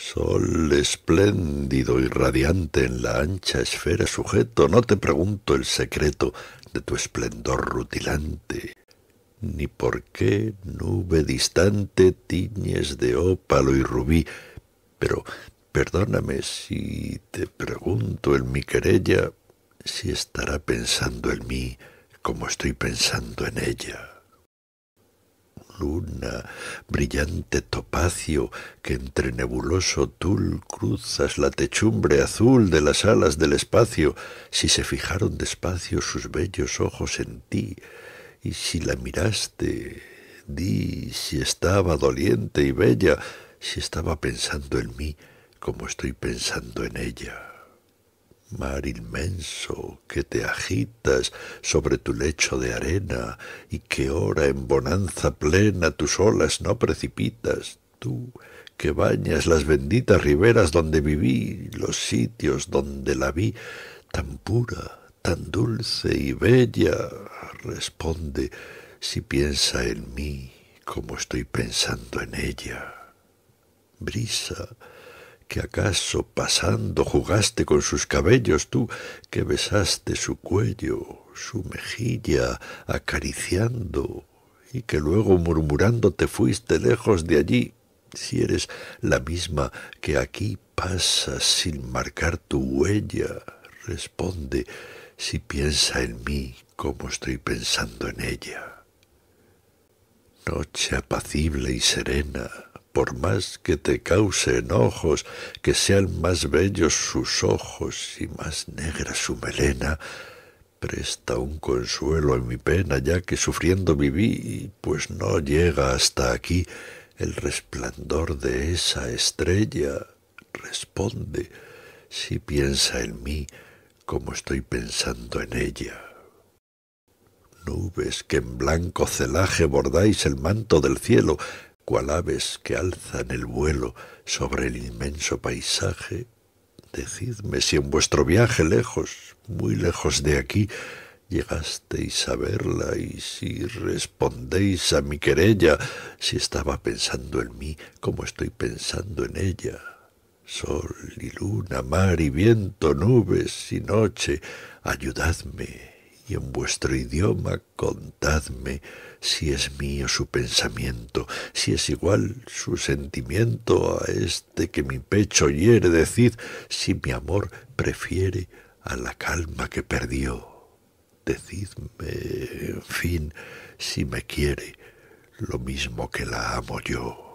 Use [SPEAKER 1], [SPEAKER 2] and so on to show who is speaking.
[SPEAKER 1] Sol espléndido y radiante en la ancha esfera sujeto, no te pregunto el secreto de tu esplendor rutilante, ni por qué nube distante tiñes de ópalo y rubí, pero perdóname si te pregunto en mi querella si estará pensando en mí como estoy pensando en ella luna, brillante topacio, que entre nebuloso tul cruzas la techumbre azul de las alas del espacio, si se fijaron despacio sus bellos ojos en ti, y si la miraste, di si estaba doliente y bella, si estaba pensando en mí como estoy pensando en ella mar inmenso que te agitas sobre tu lecho de arena y que ora en bonanza plena tus olas no precipitas, tú que bañas las benditas riberas donde viví, los sitios donde la vi, tan pura, tan dulce y bella, responde si piensa en mí como estoy pensando en ella. Brisa, que acaso pasando jugaste con sus cabellos, tú que besaste su cuello, su mejilla, acariciando, y que luego murmurando te fuiste lejos de allí, si eres la misma que aquí pasa sin marcar tu huella, responde si piensa en mí como estoy pensando en ella. Noche apacible y serena, por más que te cause enojos, que sean más bellos sus ojos y más negra su melena, presta un consuelo en mi pena, ya que sufriendo viví, pues no llega hasta aquí el resplandor de esa estrella. Responde, si piensa en mí como estoy pensando en ella. Nubes que en blanco celaje bordáis el manto del cielo, cual aves que alzan el vuelo sobre el inmenso paisaje, decidme si en vuestro viaje lejos, muy lejos de aquí, llegasteis a verla y si respondéis a mi querella, si estaba pensando en mí como estoy pensando en ella. Sol y luna, mar y viento, nubes y noche, ayudadme y en vuestro idioma contadme si es mío su pensamiento, si es igual su sentimiento a este que mi pecho hiere, decid si mi amor prefiere a la calma que perdió. Decidme, en fin, si me quiere, lo mismo que la amo yo.